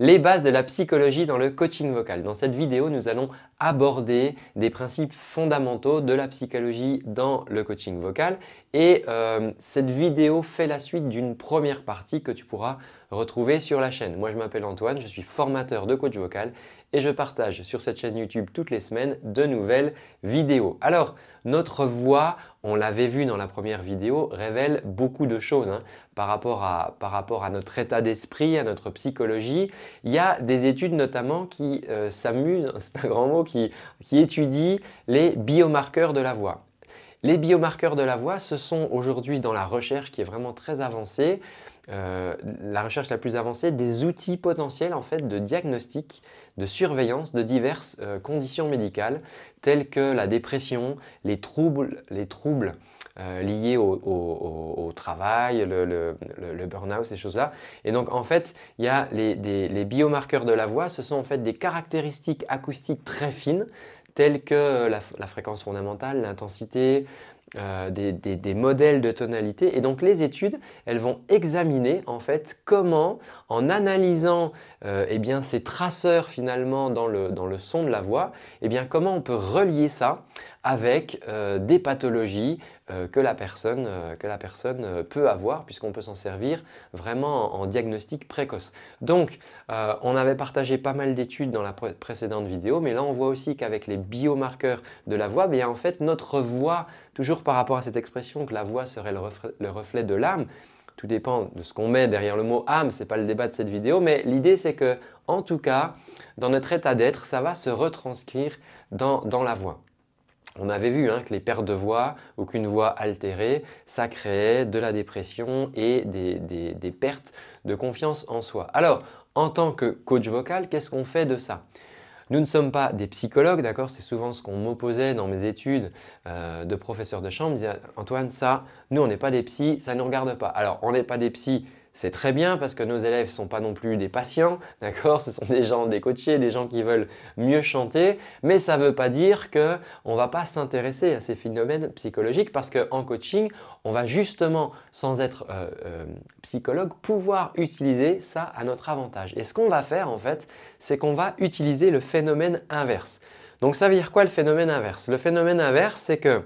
les bases de la psychologie dans le coaching vocal. Dans cette vidéo, nous allons aborder des principes fondamentaux de la psychologie dans le coaching vocal et euh, cette vidéo fait la suite d'une première partie que tu pourras retrouver sur la chaîne. Moi, je m'appelle Antoine, je suis formateur de coach vocal et je partage sur cette chaîne YouTube toutes les semaines de nouvelles vidéos. Alors, notre voix, on l'avait vu dans la première vidéo, révèle beaucoup de choses hein, par, rapport à, notre état d'esprit, à notre psychologie. Il y a des études notamment qui euh, s'amusent, c'est un grand mot, qui, qui étudient les biomarqueurs de la voix. Les biomarqueurs de la voix, ce sont aujourd'hui dans la recherche qui est vraiment très avancée, euh, la recherche la plus avancée, des outils potentiels en fait de diagnostic, de surveillance de diverses euh, conditions médicales telles que la dépression, les troubles, euh, liés au, travail, le, burn-out, ces choses-là. Et donc en fait, il y a les, les biomarqueurs de la voix, ce sont en fait des caractéristiques acoustiques très fines telles que euh, la, fréquence fondamentale, l'intensité, euh, des, modèles de tonalité. Et donc les études, elles vont examiner en fait comment, en analysant euh, eh ces traceurs finalement dans le, dans le son de la voix, eh bien, comment on peut relier ça avec euh, des pathologies euh, que la personne, euh, peut avoir, puisqu'on peut s'en servir vraiment en, diagnostic précoce. Donc, on avait partagé pas mal d'études dans la précédente vidéo, mais là, on voit aussi qu'avec les biomarqueurs de la voix, bien, en fait, notre voix, toujours par rapport à cette expression que la voix serait le reflet, de l'âme, tout dépend de ce qu'on met derrière le mot âme, ce n'est pas le débat de cette vidéo, mais l'idée c'est que, en tout cas, dans notre état d'être, ça va se retranscrire dans la voix. On avait vu hein, que les pertes de voix ou qu'une voix altérée, ça créait de la dépression et des, pertes de confiance en soi. Alors, en tant que coach vocal, qu'est-ce qu'on fait de ça nous ne sommes pas des psychologues, d'accord C'est souvent ce qu'on m'opposait dans mes études euh, de professeur de chambre. On disait, Antoine, ça, nous, on n'est pas des psys, ça ne nous regarde pas. Alors, on n'est pas des psys, c'est très bien parce que nos élèves ne sont pas non plus des patients, d'accord Ce sont des gens, des coachés, des gens qui veulent mieux chanter, mais ça ne veut pas dire qu'on ne va pas s'intéresser à ces phénomènes psychologiques parce qu'en coaching, on va justement, sans être euh, euh, psychologue, pouvoir utiliser ça à notre avantage. Et ce qu'on va faire en fait, c'est qu'on va utiliser le phénomène inverse. Donc ça veut dire quoi le phénomène inverse Le phénomène inverse, c'est que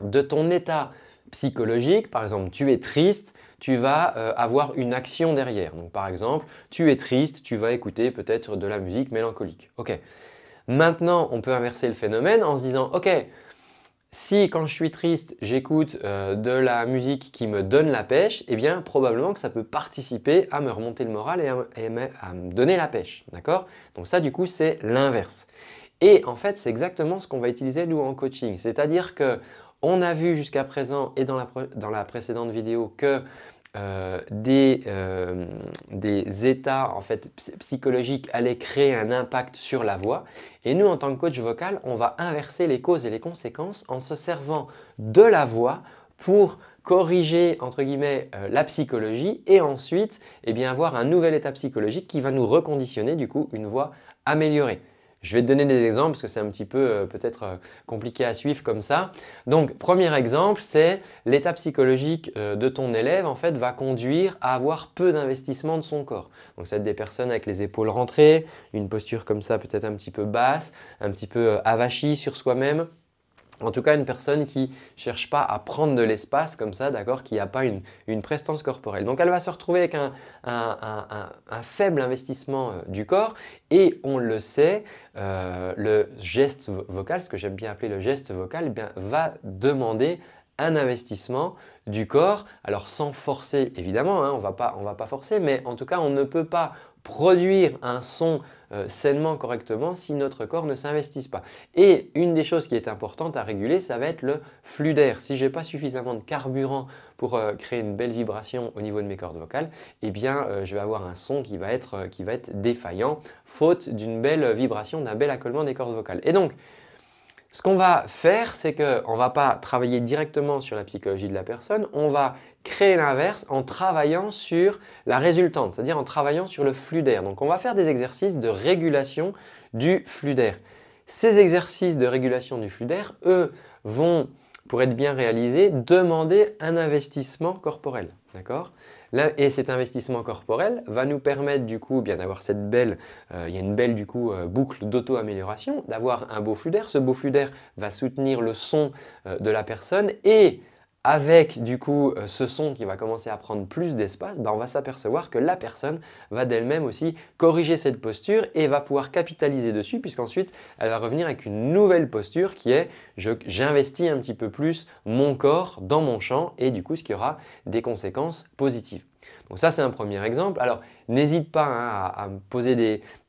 de ton état psychologique, par exemple tu es triste, tu vas euh, avoir une action derrière. Donc par exemple, tu es triste, tu vas écouter peut-être de la musique mélancolique. OK. Maintenant, on peut inverser le phénomène en se disant OK, si quand je suis triste, j'écoute euh, de la musique qui me donne la pêche, eh bien probablement que ça peut participer à me remonter le moral et à, me donner la pêche. D'accord Donc ça du coup, c'est l'inverse. Et en fait, c'est exactement ce qu'on va utiliser nous en coaching, c'est-à-dire que on a vu jusqu'à présent et dans la, dans la précédente vidéo que euh, euh, des, états en fait, psychologiques allaient créer un impact sur la voix. Et nous, en tant que coach vocal, on va inverser les causes et les conséquences en se servant de la voix pour corriger entre guillemets euh, la psychologie et ensuite eh bien, avoir un nouvel état psychologique qui va nous reconditionner du coup une voix améliorée. Je vais te donner des exemples parce que c'est un petit peu euh, peut-être euh, compliqué à suivre comme ça. Donc, premier exemple, c'est l'état psychologique euh, de ton élève en fait va conduire à avoir peu d'investissement de son corps. Donc, ça va être des personnes avec les épaules rentrées, une posture comme ça peut-être un petit peu basse, un petit peu avachie sur soi-même. En tout cas, une personne qui cherche pas à prendre de l'espace comme ça, d'accord, qui n'a pas une, prestance corporelle. Donc, elle va se retrouver avec un, faible investissement euh, du corps et on le sait, euh, le geste vocal, ce que j'aime bien appeler le geste vocal, eh va demander un investissement du corps. Alors, sans forcer, évidemment, hein, on ne va pas forcer, mais en tout cas, on ne peut pas produire un son euh, sainement, correctement, si notre corps ne s'investisse pas. Et une des choses qui est importante à réguler, ça va être le flux d'air. Si j'ai pas suffisamment de carburant pour euh, créer une belle vibration au niveau de mes cordes vocales, eh bien, euh, je vais avoir un son qui va être, qui va être défaillant, faute d'une belle vibration, d'un bel accolement des cordes vocales. Et donc, ce qu'on va faire, c'est qu'on ne va pas travailler directement sur la psychologie de la personne, on va créer l'inverse en travaillant sur la résultante, c'est-à-dire en travaillant sur le flux d'air. Donc on va faire des exercices de régulation du flux d'air. Ces exercices de régulation du flux d'air, eux, vont, pour être bien réalisés, demander un investissement corporel. et cet investissement corporel va nous permettre du coup bien d'avoir cette belle, euh, il y a une belle du euh, boucle d'auto-amélioration, d'avoir un beau flux d'air. Ce beau flux d'air va soutenir le son euh, de la personne et avec du coup euh, ce son qui va commencer à prendre plus d'espace, bah, on va s'apercevoir que la personne va d'elle-même aussi corriger cette posture et va pouvoir capitaliser dessus puisqu'ensuite elle va revenir avec une nouvelle posture qui est j'investis un petit peu plus mon corps dans mon champ et du coup ce qui aura des conséquences positives. Donc ça, c'est un premier exemple. Alors, n'hésite pas hein, à, me poser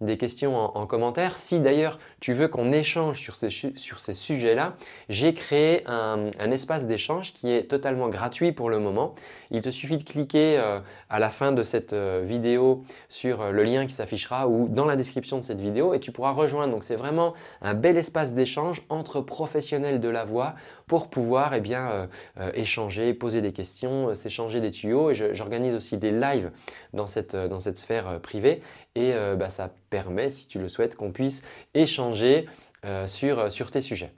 des, questions en, commentaire. Si d'ailleurs tu veux qu'on échange sur ces, sujets-là, j'ai créé un, espace d'échange qui est totalement gratuit pour le moment. Il te suffit de cliquer euh, à la fin de cette euh, vidéo sur euh, le lien qui s'affichera ou dans la description de cette vidéo et tu pourras rejoindre. Donc c'est vraiment un bel espace d'échange entre professionnels de la voix pour pouvoir eh échanger, poser des questions, s'échanger des tuyaux et j'organise aussi des lives dans cette, euh, sphère euh, privée. Et euh, bah, ça permet, si tu le souhaites, qu'on puisse échanger sur, sur tes sujets.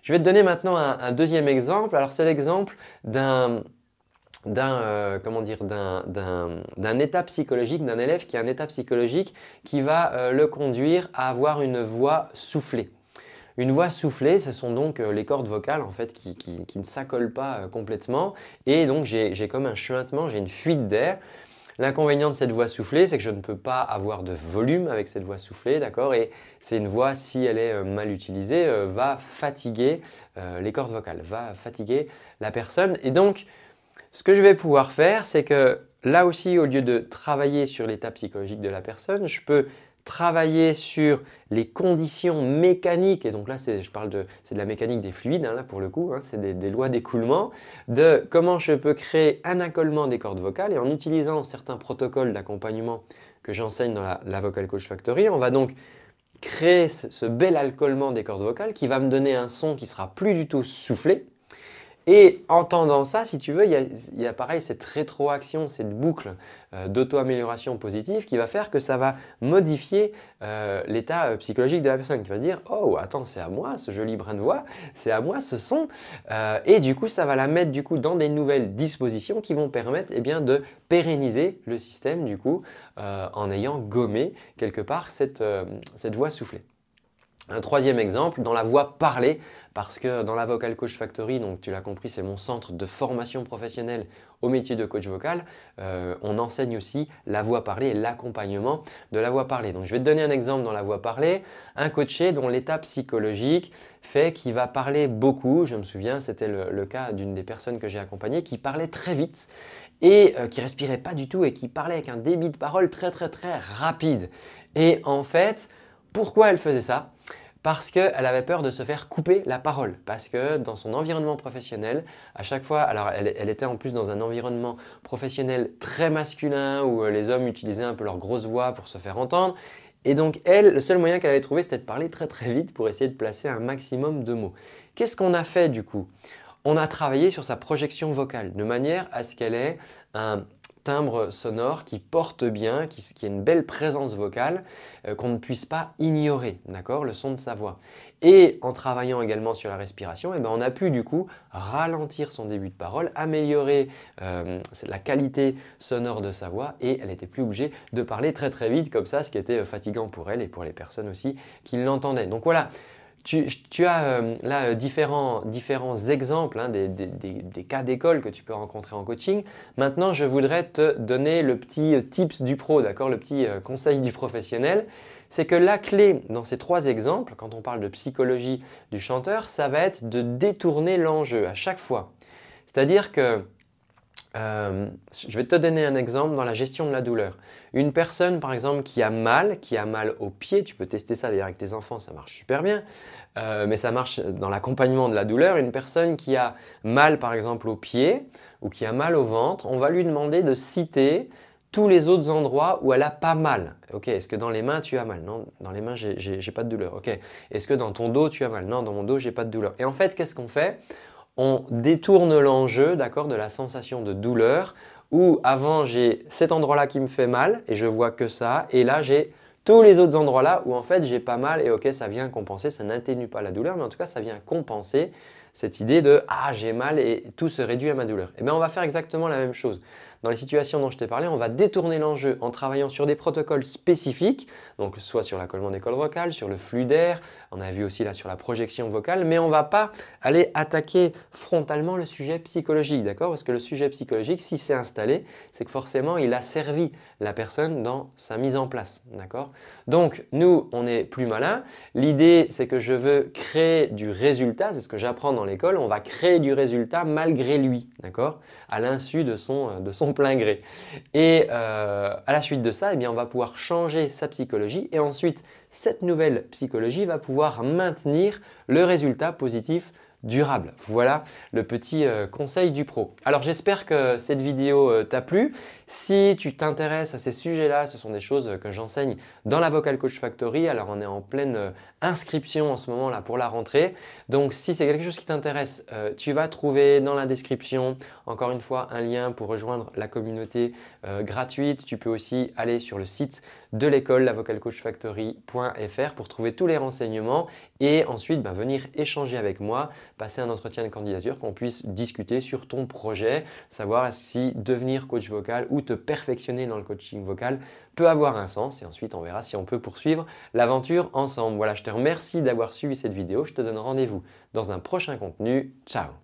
Je vais te donner maintenant un, deuxième exemple. Alors c'est l'exemple d'un d'un comment dire d'un état psychologique d'un élève qui a un état psychologique qui va le conduire à avoir une voix soufflée. Une voix soufflée, ce sont donc euh, les cordes vocales en fait qui, ne s'accolent pas euh, complètement et donc j'ai comme un chuintement, j'ai une fuite d'air. L'inconvénient de cette voix soufflée, c'est que je ne peux pas avoir de volume avec cette voix soufflée, d'accord Et c'est une voix, si elle est euh, mal utilisée, va fatiguer les cordes vocales, va fatiguer la personne. Et donc, ce que je vais pouvoir faire, c'est que là aussi, au lieu de travailler sur l'état psychologique de la personne, je peux travailler sur les conditions mécaniques, et donc là je parle de, la mécanique des fluides, hein, là pour le coup, hein, c'est des, lois d'écoulement, de comment je peux créer un accolement des cordes vocales, et en utilisant certains protocoles d'accompagnement que j'enseigne dans la, Vocal Coach Factory, on va donc créer ce, bel accolement des cordes vocales qui va me donner un son qui sera plus du tout soufflé, et en entendant ça, si tu veux, il y a, pareil cette rétroaction, cette boucle euh, d'auto-amélioration positive qui va faire que ça va modifier euh, l'état euh, psychologique de la personne, qui va dire Oh, attends, c'est à moi ce joli brin de voix, c'est à moi ce son. et du coup, ça va la mettre du coup dans des nouvelles dispositions qui vont permettre eh de pérenniser le système du coup en ayant gommé quelque part cette voix soufflée. Un troisième exemple, dans la voix parlée, parce que dans la Vocal Coach Factory, donc tu l'as compris, c'est mon centre de formation professionnelle au métier de coach vocal, euh, on enseigne aussi la voix parlée et l'accompagnement de la voix parlée. Donc je vais te donner un exemple dans la voix parlée, un coaché dont l'état psychologique fait qu'il va parler beaucoup, je me souviens, c'était le, cas d'une des personnes que j'ai accompagnées, qui parlait très vite et euh, qui respirait pas du tout et qui parlait avec un débit de parole très très très rapide. Et en fait, pourquoi elle faisait ça parce qu'elle avait peur de se faire couper la parole, parce que dans son environnement professionnel, à chaque fois, alors elle, elle était en plus dans un environnement professionnel très masculin, où euh, les hommes utilisaient un peu leur grosse voix pour se faire entendre, et donc elle, le seul moyen qu'elle avait trouvé, c'était de parler très très vite pour essayer de placer un maximum de mots. Qu'est-ce qu'on a fait du coup On a travaillé sur sa projection vocale, de manière à ce qu'elle ait un timbre sonore qui porte bien, qui, a une belle présence vocale, euh, qu'on ne puisse pas ignorer, d'accord, le son de sa voix. Et en travaillant également sur la respiration, eh ben, on a pu du coup ralentir son début de parole, améliorer euh, la qualité sonore de sa voix et elle n'était plus obligée de parler très très vite comme ça, ce qui était euh, fatigant pour elle et pour les personnes aussi qui l'entendaient. Donc voilà, tu, as euh, là euh, différents, exemples hein, des, cas d'école que tu peux rencontrer en coaching. Maintenant, je voudrais te donner le petit euh, tips du pro, d'accord, le petit conseil du professionnel. C'est que la clé dans ces trois exemples, quand on parle de psychologie du chanteur, ça va être de détourner l'enjeu à chaque fois. C'est-à-dire que euh, je vais te donner un exemple dans la gestion de la douleur. Une personne, par exemple, qui a mal, qui a mal au pied, tu peux tester ça d'ailleurs avec tes enfants, ça marche super bien, euh, mais ça marche dans l'accompagnement de la douleur. Une personne qui a mal, par exemple, au pied ou qui a mal au ventre, on va lui demander de citer tous les autres endroits où elle a pas mal. est-ce que dans les mains tu as mal Non, dans les mains j'ai pas de douleur. est-ce que dans ton dos tu as mal Non, dans mon dos j'ai pas de douleur. Et en fait, qu'est-ce qu'on fait on détourne l'enjeu, de la sensation de douleur où avant j'ai cet endroit-là qui me fait mal et je vois que ça et là j'ai tous les autres endroits là où en fait j'ai pas mal et ok ça vient compenser, ça n'atténue pas la douleur mais en tout cas ça vient compenser cette idée de ah j'ai mal et tout se réduit à ma douleur. Et eh bien on va faire exactement la même chose. Dans les situations dont je t'ai parlé, on va détourner l'enjeu en travaillant sur des protocoles spécifiques, donc soit sur l'accollement des cordes vocales, sur le flux d'air, on a vu aussi là sur la projection vocale, mais on ne va pas aller attaquer frontalement le sujet psychologique, d'accord Parce que le sujet psychologique, si c'est installé, c'est que forcément il a servi la personne dans sa mise en place, d'accord Donc nous, on est plus malin. L'idée, c'est que je veux créer du résultat, c'est ce que j'apprends dans l'école, on va créer du résultat malgré lui, d'accord À l'insu de son, euh, de son plein gré. Et euh, à la suite de ça, eh on va pouvoir changer sa psychologie et ensuite, cette nouvelle psychologie va pouvoir maintenir le résultat positif durable. Voilà le petit euh, conseil du pro. Alors j'espère que cette vidéo euh, t'a plu. Si tu t'intéresses à ces sujets-là, ce sont des choses que j'enseigne dans la Vocal Coach Factory. Alors on est en pleine Inscription en ce moment là pour la rentrée. Donc si c'est quelque chose qui t'intéresse, euh, tu vas trouver dans la description encore une fois un lien pour rejoindre la communauté euh, gratuite. Tu peux aussi aller sur le site de l'école lavocalcoachfactory.fr pour trouver tous les renseignements et ensuite bah, venir échanger avec moi, passer un entretien de candidature, qu'on puisse discuter sur ton projet, savoir si devenir coach vocal ou te perfectionner dans le coaching vocal peut avoir un sens et ensuite on verra si on peut poursuivre l'aventure ensemble. Voilà, je te remercie d'avoir suivi cette vidéo, je te donne rendez-vous dans un prochain contenu. Ciao